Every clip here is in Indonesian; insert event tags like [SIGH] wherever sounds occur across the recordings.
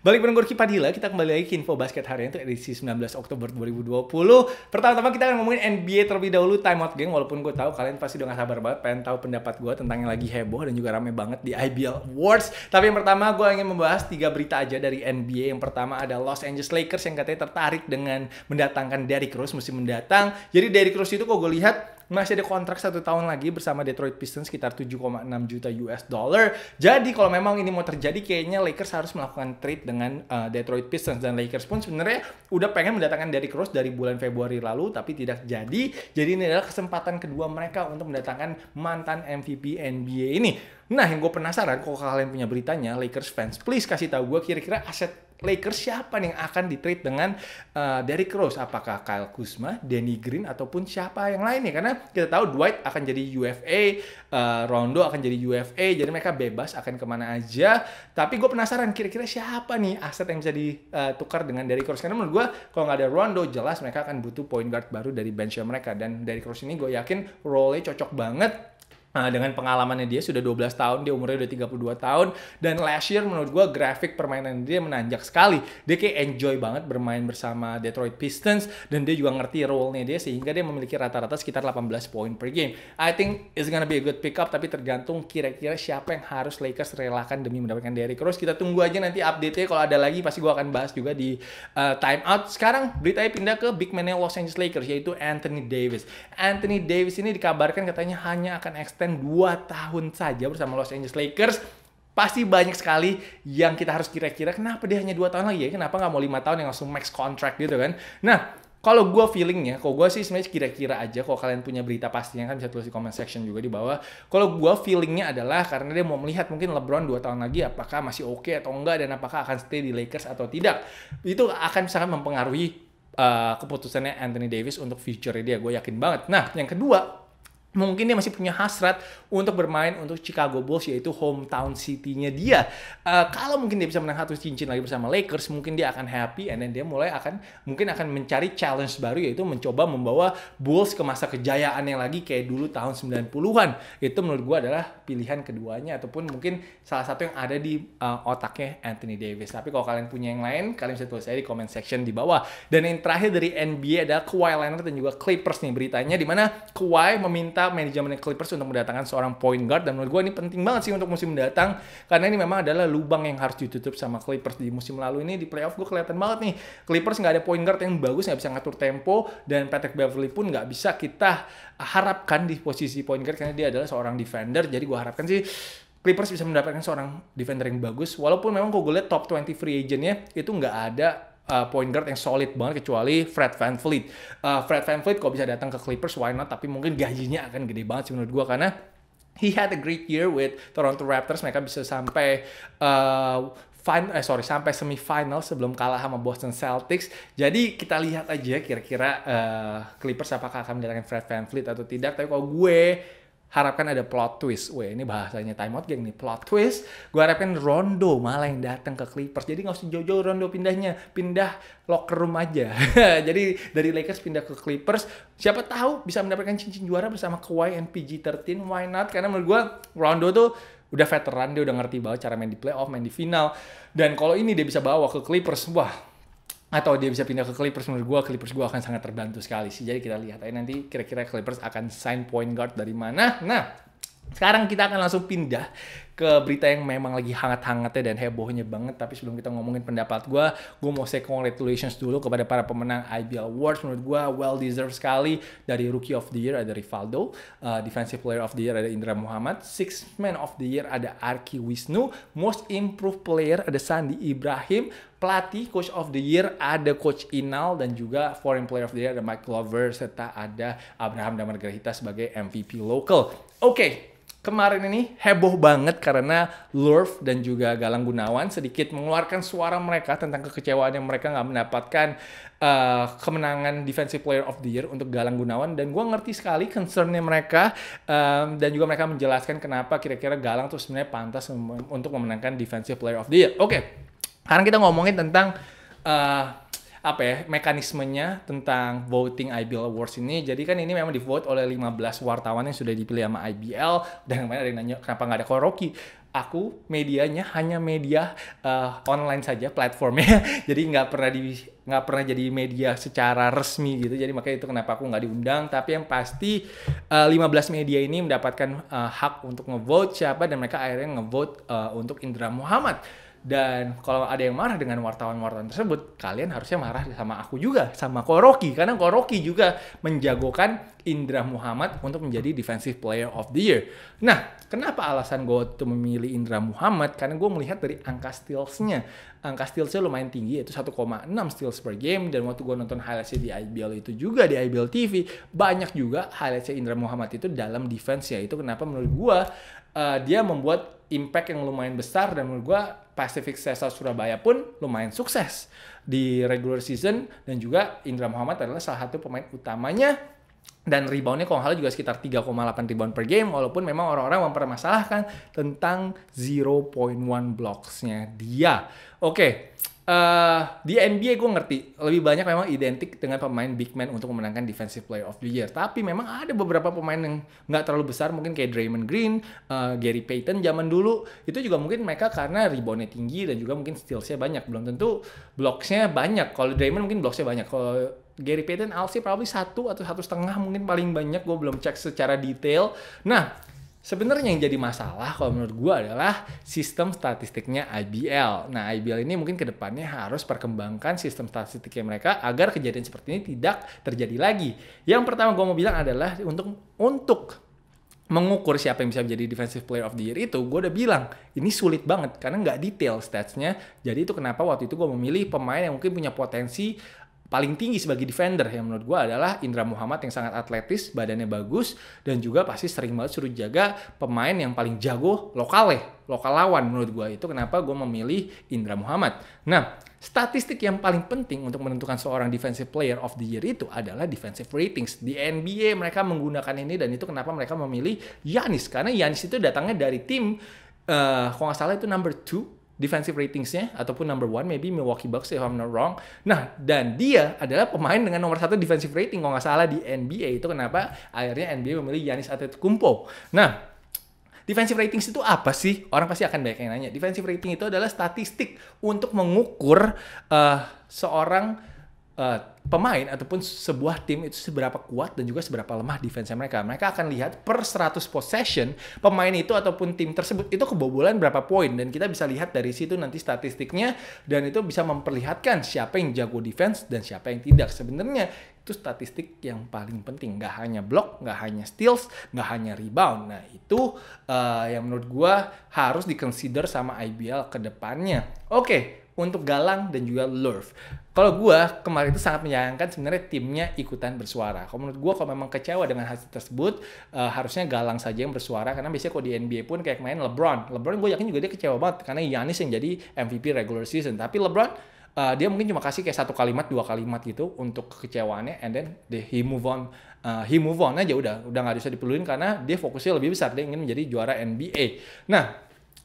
Balik Gorky Padilla, kita kembali lagi ke Info Basket ini itu edisi 19 Oktober 2020. Pertama-tama kita akan ngomongin NBA terlebih dahulu, time out geng. Walaupun gue tahu kalian pasti udah gak sabar banget pengen tahu pendapat gue tentang yang lagi heboh dan juga rame banget di IBL Awards. Tapi yang pertama gue ingin membahas tiga berita aja dari NBA. Yang pertama ada Los Angeles Lakers yang katanya tertarik dengan mendatangkan Derrick Rose musim mendatang. Jadi Derrick Rose itu kok gue lihat masih ada kontrak satu tahun lagi bersama Detroit Pistons sekitar 7,6 juta US dollar. Jadi kalau memang ini mau terjadi kayaknya Lakers harus melakukan trade dengan uh, Detroit Pistons dan Lakers pun sebenarnya udah pengen mendatangkan Derrick Rose dari bulan Februari lalu tapi tidak jadi. Jadi ini adalah kesempatan kedua mereka untuk mendatangkan mantan MVP NBA ini. Nah, yang gue penasaran kalau kalian punya beritanya, Lakers fans, please kasih tahu gue kira-kira aset Lakers siapa nih yang akan ditrade dengan uh, Derrick Rose? Apakah Kyle Kuzma, Danny Green, ataupun siapa yang lain nih? Karena kita tahu Dwight akan jadi UFA, uh, eh, Rondo akan jadi UFA, jadi mereka bebas akan kemana aja. Tapi gue penasaran kira-kira siapa nih aset yang bisa ditukar dengan Derrick Rose? Karena menurut gue kalau nggak ada Rondo, jelas mereka akan butuh point guard baru dari bench mereka. Dan Derrick Rose ini gue yakin role-nya cocok banget Nah, dengan pengalamannya dia sudah 12 tahun, dia umurnya udah 32 tahun dan last year menurut gue grafik permainan dia menanjak sekali. Dia kayak enjoy banget bermain bersama Detroit Pistons dan dia juga ngerti role-nya dia sehingga dia memiliki rata-rata sekitar 18 poin per game. I think it's gonna be a good pickup tapi tergantung kira-kira siapa yang harus Lakers relakan demi mendapatkan Derrick Rose. Kita tunggu aja nanti update-nya kalau ada lagi pasti gue akan bahas juga di uh, time out. Sekarang beritanya pindah ke big man Los Angeles Lakers yaitu Anthony Davis. Anthony Davis ini dikabarkan katanya hanya akan ekstra extend 2 tahun saja bersama Los Angeles Lakers pasti banyak sekali yang kita harus kira-kira kenapa dia hanya 2 tahun lagi ya kenapa nggak mau 5 tahun yang langsung max contract gitu kan nah kalau gue feelingnya, kalau gue sih sebenarnya kira-kira aja, kalau kalian punya berita pastinya kan bisa tulis di comment section juga di bawah. Kalau gue feelingnya adalah karena dia mau melihat mungkin LeBron 2 tahun lagi apakah masih oke okay atau enggak dan apakah akan stay di Lakers atau tidak. Itu akan sangat mempengaruhi uh, keputusannya Anthony Davis untuk future dia, gue yakin banget. Nah, yang kedua, mungkin dia masih punya hasrat untuk bermain untuk Chicago Bulls yaitu hometown city-nya dia. Uh, kalau mungkin dia bisa menang satu cincin lagi bersama Lakers, mungkin dia akan happy and then dia mulai akan mungkin akan mencari challenge baru yaitu mencoba membawa Bulls ke masa kejayaan yang lagi kayak dulu tahun 90-an. Itu menurut gua adalah pilihan keduanya ataupun mungkin salah satu yang ada di uh, otaknya Anthony Davis. Tapi kalau kalian punya yang lain, kalian bisa tulis saya di comment section di bawah. Dan yang terakhir dari NBA adalah Kawhi Leonard dan juga Clippers nih beritanya di mana Kawhi meminta meminta manajemen Clippers untuk mendatangkan seorang point guard dan menurut gue ini penting banget sih untuk musim mendatang karena ini memang adalah lubang yang harus ditutup sama Clippers di musim lalu ini di playoff gue kelihatan banget nih Clippers nggak ada point guard yang bagus nggak bisa ngatur tempo dan Patrick Beverly pun nggak bisa kita harapkan di posisi point guard karena dia adalah seorang defender jadi gue harapkan sih Clippers bisa mendapatkan seorang defender yang bagus walaupun memang kalau gue lihat top 20 free agent agentnya itu nggak ada uh, point guard yang solid banget kecuali Fred Van Fleet. Uh, Fred Van Fleet kalau bisa datang ke Clippers why not tapi mungkin gajinya akan gede banget sih menurut gue karena he had a great year with Toronto Raptors mereka bisa sampai uh, final eh sorry sampai semifinal sebelum kalah sama Boston Celtics. Jadi kita lihat aja kira-kira uh, Clippers apakah akan mendatangkan Fred VanVleet atau tidak. Tapi kalau gue harapkan ada plot twist. Wah ini bahasanya time out geng nih, plot twist. Gue harapkan Rondo malah yang datang ke Clippers. Jadi nggak usah jojo Rondo pindahnya, pindah locker room aja. [LAUGHS] Jadi dari Lakers pindah ke Clippers, siapa tahu bisa mendapatkan cincin juara bersama Kawhi and PG-13. Why not? Karena menurut gue Rondo tuh udah veteran, dia udah ngerti banget cara main di playoff, main di final. Dan kalau ini dia bisa bawa ke Clippers, wah atau dia bisa pindah ke Clippers menurut gue Clippers gue akan sangat terbantu sekali sih jadi kita lihat aja nanti kira-kira Clippers akan sign point guard dari mana nah sekarang kita akan langsung pindah ke berita yang memang lagi hangat-hangatnya dan hebohnya banget. Tapi sebelum kita ngomongin pendapat gue, gue mau say congratulations dulu kepada para pemenang IBL Awards. Menurut gue well deserved sekali. Dari Rookie of the Year ada Rivaldo, uh, Defensive Player of the Year ada Indra Muhammad, Six Man of the Year ada Arki Wisnu, Most Improved Player ada Sandi Ibrahim, pelatih coach of the year ada coach Inal dan juga foreign player of the year ada Mike Glover serta ada Abraham Damar Damargrahita sebagai MVP local. Oke, okay kemarin ini heboh banget karena Lurf dan juga Galang Gunawan sedikit mengeluarkan suara mereka tentang kekecewaan yang mereka nggak mendapatkan uh, kemenangan Defensive Player of the Year untuk Galang Gunawan dan gue ngerti sekali concernnya mereka um, dan juga mereka menjelaskan kenapa kira-kira Galang tuh sebenarnya pantas untuk memenangkan Defensive Player of the Year. Oke, okay. sekarang kita ngomongin tentang uh, apa ya mekanismenya tentang voting IBL Awards ini. Jadi kan ini memang di vote oleh 15 wartawan yang sudah dipilih sama IBL. Dan kemarin ada yang nanya kenapa nggak ada Koroki aku medianya hanya media uh, online saja platformnya [LAUGHS] jadi nggak pernah di nggak pernah jadi media secara resmi gitu jadi makanya itu kenapa aku nggak diundang tapi yang pasti uh, eh, 15 media ini mendapatkan uh, hak untuk ngevote siapa dan mereka akhirnya ngevote uh, untuk Indra Muhammad dan kalau ada yang marah dengan wartawan-wartawan tersebut, kalian harusnya marah sama aku juga, sama Koroki. Karena Koroki juga menjagokan Indra Muhammad untuk menjadi Defensive Player of the Year. Nah, kenapa alasan gue untuk memilih Indra Muhammad? Karena gue melihat dari angka steals-nya. Angka steals-nya lumayan tinggi, yaitu 1,6 steals per game. Dan waktu gue nonton highlights-nya di IBL itu juga, di IBL TV, banyak juga highlights-nya Indra Muhammad itu dalam defense-nya. Itu kenapa menurut gue, uh, dia membuat impact yang lumayan besar dan menurut gue Pacific Sesa Surabaya pun lumayan sukses di regular season dan juga Indra Muhammad adalah salah satu pemain utamanya dan reboundnya kalau nggak juga sekitar 3,8 rebound per game walaupun memang orang-orang mempermasalahkan tentang 0.1 blocksnya dia. Oke, okay. Uh, di NBA gue ngerti lebih banyak memang identik dengan pemain big man untuk memenangkan defensive player of the year. Tapi memang ada beberapa pemain yang nggak terlalu besar, mungkin kayak Draymond Green, uh, Gary Payton zaman dulu itu juga mungkin mereka karena reboundnya tinggi dan juga mungkin steals-nya banyak. Belum tentu blocks-nya banyak. Kalau Draymond mungkin blocks-nya banyak. Kalau Gary Payton, Alsi probably satu atau satu setengah mungkin paling banyak. Gue belum cek secara detail. Nah, Sebenarnya yang jadi masalah kalau menurut gue adalah sistem statistiknya IBL. Nah IBL ini mungkin kedepannya harus perkembangkan sistem statistiknya mereka agar kejadian seperti ini tidak terjadi lagi. Yang pertama gue mau bilang adalah untuk untuk mengukur siapa yang bisa menjadi defensive player of the year itu gue udah bilang ini sulit banget karena nggak detail statsnya jadi itu kenapa waktu itu gue memilih pemain yang mungkin punya potensi paling tinggi sebagai defender yang menurut gue adalah Indra Muhammad yang sangat atletis, badannya bagus, dan juga pasti sering banget suruh jaga pemain yang paling jago lokal ya, lokal lawan menurut gue. Itu kenapa gue memilih Indra Muhammad. Nah, statistik yang paling penting untuk menentukan seorang defensive player of the year itu adalah defensive ratings. Di NBA mereka menggunakan ini dan itu kenapa mereka memilih Yanis. Karena Yanis itu datangnya dari tim, uh, kalau nggak salah itu number 2 defensive ratingsnya ataupun number one maybe Milwaukee Bucks if I'm not wrong. Nah dan dia adalah pemain dengan nomor satu defensive rating kalau nggak salah di NBA itu kenapa akhirnya NBA memilih Giannis Antetokounmpo. Nah Defensive ratings itu apa sih? Orang pasti akan banyak yang nanya. Defensive rating itu adalah statistik untuk mengukur uh, seorang uh, pemain ataupun sebuah tim itu seberapa kuat dan juga seberapa lemah defense mereka. Mereka akan lihat per 100 possession pemain itu ataupun tim tersebut itu kebobolan berapa poin dan kita bisa lihat dari situ nanti statistiknya dan itu bisa memperlihatkan siapa yang jago defense dan siapa yang tidak. Sebenarnya itu statistik yang paling penting. Gak hanya block, gak hanya steals, gak hanya rebound. Nah itu uh, yang menurut gue harus dikonsider sama IBL ke depannya. Oke, okay untuk Galang dan juga Lurf. Kalau gue kemarin itu sangat menyayangkan sebenarnya timnya ikutan bersuara. Kalau menurut gue kalau memang kecewa dengan hasil tersebut uh, harusnya Galang saja yang bersuara karena biasanya kalau di NBA pun kayak main LeBron. LeBron gue yakin juga dia kecewa banget karena Giannis yang jadi MVP regular season. Tapi LeBron Uh, dia mungkin cuma kasih kayak satu kalimat dua kalimat gitu untuk kekecewaannya and then they, he move on uh, he move on aja udah udah nggak bisa diperluin karena dia fokusnya lebih besar dia ingin menjadi juara NBA nah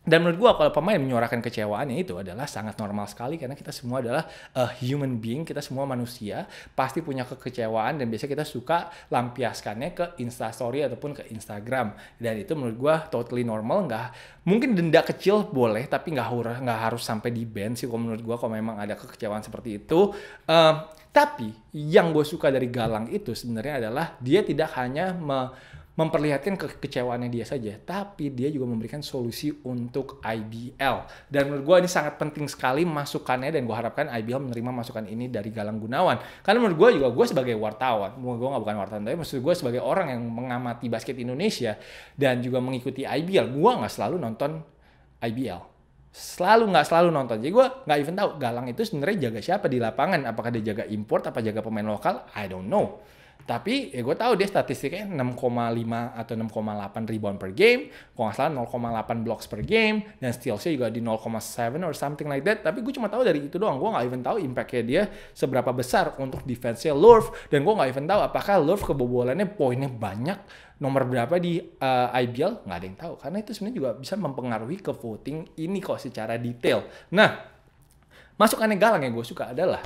dan menurut gua kalau pemain menyuarakan kecewaannya itu adalah sangat normal sekali karena kita semua adalah a eh, human being, kita semua manusia pasti punya kekecewaan dan biasanya kita suka lampiaskannya ke instastory ataupun ke Instagram. Dan itu menurut gua totally normal, nggak mungkin denda kecil boleh tapi nggak harus nggak harus sampai di ban sih kalau menurut gua kalau memang ada kekecewaan seperti itu. Uh, tapi yang gue suka dari Galang itu sebenarnya adalah dia tidak hanya me memperlihatkan kekecewaannya dia saja, tapi dia juga memberikan solusi untuk IBL. Dan menurut gue ini sangat penting sekali masukannya dan gue harapkan IBL menerima masukan ini dari Galang Gunawan. Karena menurut gue juga gue sebagai wartawan, gue nggak bukan wartawan, tapi maksud gue sebagai orang yang mengamati basket Indonesia dan juga mengikuti IBL, gue nggak selalu nonton IBL selalu nggak selalu nonton jadi gue nggak even tahu Galang itu sebenarnya jaga siapa di lapangan apakah dia jaga import apa jaga pemain lokal I don't know tapi ya gue tahu dia statistiknya 6,5 atau 6,8 rebound per game, kalau nggak salah 0,8 blocks per game, dan steals-nya juga di 0,7 or something like that. Tapi gue cuma tahu dari itu doang. Gue nggak even tahu impact-nya dia seberapa besar untuk defense-nya Lurf, dan gue nggak even tahu apakah Lurf kebobolannya poinnya banyak nomor berapa di uh, eh, IBL nggak ada yang tahu karena itu sebenarnya juga bisa mempengaruhi ke voting ini kok secara detail. Nah, masukannya galang yang gue suka adalah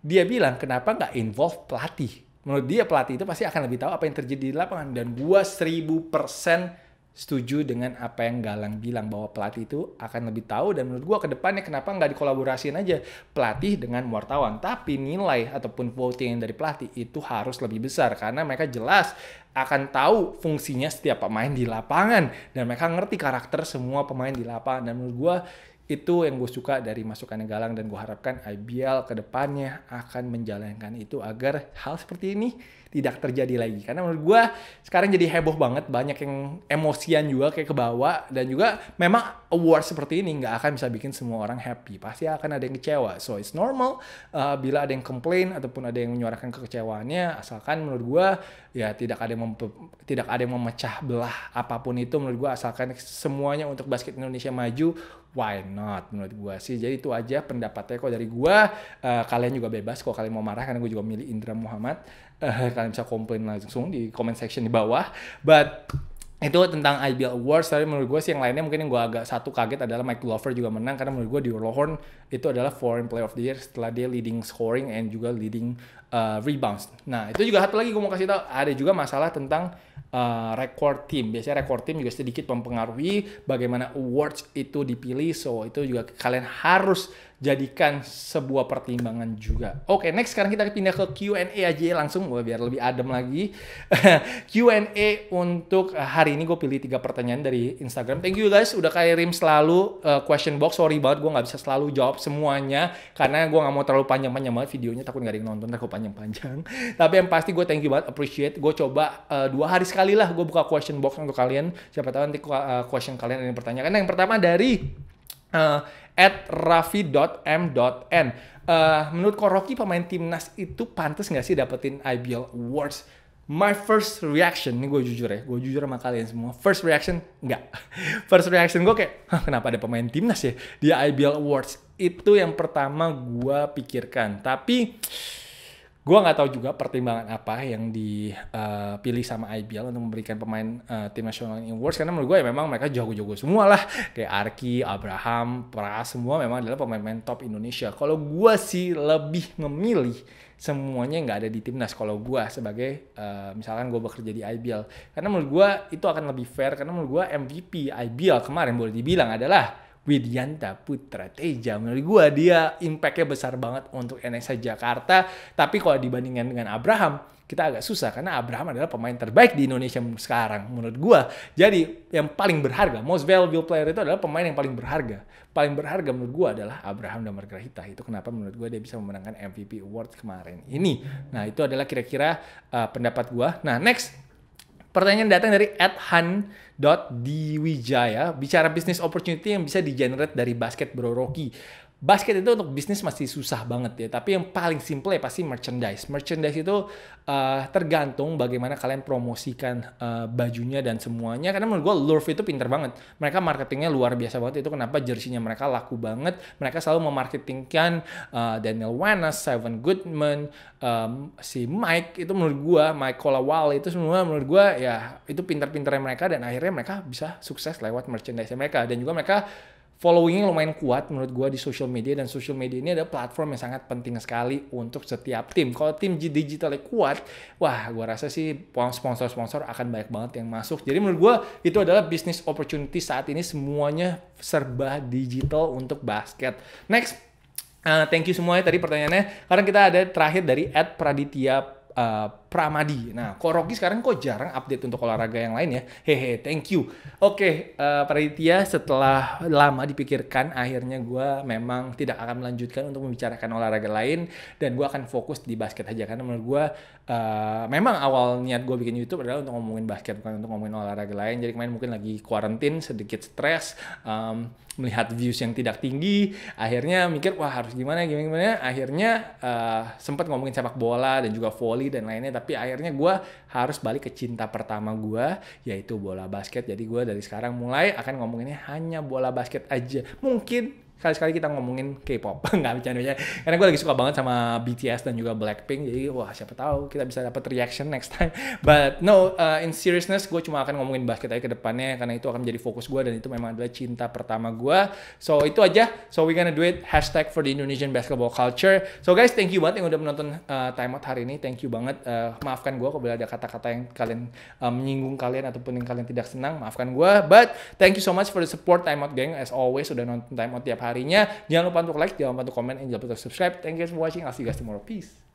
dia bilang kenapa nggak involve pelatih menurut dia pelatih itu pasti akan lebih tahu apa yang terjadi di lapangan dan gua 1000% setuju dengan apa yang Galang bilang bahwa pelatih itu akan lebih tahu dan menurut gua ke depannya kenapa nggak dikolaborasiin aja pelatih dengan wartawan tapi nilai ataupun voting yang dari pelatih itu harus lebih besar karena mereka jelas akan tahu fungsinya setiap pemain di lapangan dan mereka ngerti karakter semua pemain di lapangan dan menurut gua itu yang gue suka dari masukannya Galang dan gue harapkan IBL kedepannya akan menjalankan itu agar hal seperti ini tidak terjadi lagi. Karena menurut gue sekarang jadi heboh banget, banyak yang emosian juga kayak kebawa dan juga memang award seperti ini nggak akan bisa bikin semua orang happy. Pasti akan ada yang kecewa. So it's normal uh, bila ada yang komplain ataupun ada yang menyuarakan kekecewaannya asalkan menurut gue ya tidak ada yang tidak ada yang memecah belah apapun itu menurut gue asalkan semuanya untuk basket Indonesia maju why not menurut gue sih jadi itu aja pendapatnya kok dari gue uh, kalian juga bebas kok kalian mau marah karena gue juga milih Indra Muhammad uh, kalian bisa komplain langsung di comment section di bawah but itu tentang IBL Awards tapi menurut gue sih yang lainnya mungkin yang gue agak satu kaget adalah Mike Glover juga menang karena menurut gue di Horn itu adalah foreign player of the year setelah dia leading scoring and juga leading uh, rebounds. Nah, itu juga satu lagi gue mau kasih tau ada juga masalah tentang uh, record tim. Biasanya record team juga sedikit mempengaruhi bagaimana awards itu dipilih. So, itu juga kalian harus jadikan sebuah pertimbangan juga. Oke, okay, next sekarang kita pindah ke Q&A aja langsung gue biar lebih adem lagi. [LAUGHS] Q&A untuk hari ini gue pilih tiga pertanyaan dari Instagram. Thank you guys udah kirim selalu uh, question box. Sorry banget gue nggak bisa selalu jawab semuanya karena gue nggak mau terlalu panjang-panjang banget videonya takut nggak ada yang nonton takut panjang-panjang [LAUGHS] tapi yang pasti gue thank you banget appreciate gue coba uh, dua hari sekali lah gue buka question box untuk kalian siapa tahu nanti uh, question kalian ada yang pertanyaan nah, yang pertama dari uh, at rafi.m.n uh, menurut Koroki pemain timnas itu pantas nggak sih dapetin IBL Awards My first reaction, ini gue jujur ya, gue jujur sama kalian semua. First reaction, enggak. [LAUGHS] First reaction gue kayak, kenapa ada pemain timnas ya dia IBL Awards? itu yang pertama gue pikirkan tapi gue nggak tahu juga pertimbangan apa yang dipilih eh, sama IBL untuk memberikan pemain uh, tim nasional ini awards karena menurut gue ya memang mereka jago-jago semua lah kayak Arki, Abraham, Pras semua memang adalah pemain-pemain top Indonesia. Kalau gue sih lebih memilih semuanya nggak ada di timnas kalau gue sebagai uh, misalkan gue bekerja di IBL karena menurut gue itu akan lebih fair karena menurut gue MVP IBL kemarin boleh dibilang adalah Widianta Putra Teja. Menurut gue dia impactnya besar banget untuk NSA Jakarta. Tapi kalau dibandingkan dengan Abraham, kita agak susah karena Abraham adalah pemain terbaik di Indonesia sekarang menurut gue. Jadi yang paling berharga, most valuable player itu adalah pemain yang paling berharga. Paling berharga menurut gue adalah Abraham dan Margarita. Itu kenapa menurut gue dia bisa memenangkan MVP award kemarin ini. Nah, itu adalah kira-kira uh, pendapat gue. Nah, next Pertanyaan datang dari adhan.diwijaya. bicara bisnis opportunity yang bisa di-generate dari basket Bro Rocky basket itu untuk bisnis masih susah banget ya. Tapi yang paling simple ya pasti merchandise. Merchandise itu uh, tergantung bagaimana kalian promosikan uh, bajunya dan semuanya. Karena menurut gue Lurf itu pinter banget. Mereka marketingnya luar biasa banget. Itu kenapa jersinya mereka laku banget. Mereka selalu memarketingkan uh, Daniel Wanas, Seven Goodman, um, si Mike itu menurut gue, Mike Colawal itu semua menurut gue ya itu pinter-pinternya mereka dan akhirnya mereka bisa sukses lewat merchandise mereka. Dan juga mereka followingnya lumayan kuat menurut gue di social media dan social media ini ada platform yang sangat penting sekali untuk setiap tim. Kalau tim digitalnya kuat, wah gue rasa sih sponsor-sponsor akan banyak banget yang masuk. Jadi menurut gue itu adalah bisnis opportunity saat ini semuanya serba digital untuk basket. Next, uh, thank you semuanya tadi pertanyaannya. Karena kita ada terakhir dari Ed Praditya uh, Pramadi. Nah, kok sekarang kok jarang update untuk olahraga yang lain ya? Hehe, thank you. Oke, okay, uh, eh, Praditya setelah lama dipikirkan, akhirnya gue memang tidak akan melanjutkan untuk membicarakan olahraga lain dan gue akan fokus di basket aja karena menurut gue uh, memang awal niat gue bikin YouTube adalah untuk ngomongin basket bukan untuk ngomongin olahraga lain. Jadi kemarin mungkin lagi quarantine, sedikit stres, um, melihat views yang tidak tinggi, akhirnya mikir wah harus gimana gimana gimana. Akhirnya uh, eh, sempat ngomongin sepak bola dan juga volley dan lainnya. Tapi tapi akhirnya gue harus balik ke cinta pertama gue yaitu bola basket jadi gue dari sekarang mulai akan ngomonginnya hanya bola basket aja mungkin sekali-sekali kita ngomongin K-pop [LAUGHS] nggak bercandanya karena gue lagi suka banget sama BTS dan juga Blackpink jadi wah siapa tahu kita bisa dapat reaction next time [LAUGHS] but no uh, in seriousness gue cuma akan ngomongin basket aja ke depannya karena itu akan menjadi fokus gue dan itu memang adalah cinta pertama gue so itu aja so we gonna do it hashtag for the Indonesian basketball culture so guys thank you banget yang udah menonton uh, time hari ini thank you banget uh, maafkan gue kalau ada kata-kata yang kalian uh, menyinggung kalian ataupun yang kalian tidak senang maafkan gue but thank you so much for the support timeout out gang as always udah nonton timeout tiap hari harinya. Jangan lupa untuk like, jangan lupa untuk komen, and jangan lupa untuk subscribe. Thank you guys for watching. I'll see you guys tomorrow. Peace.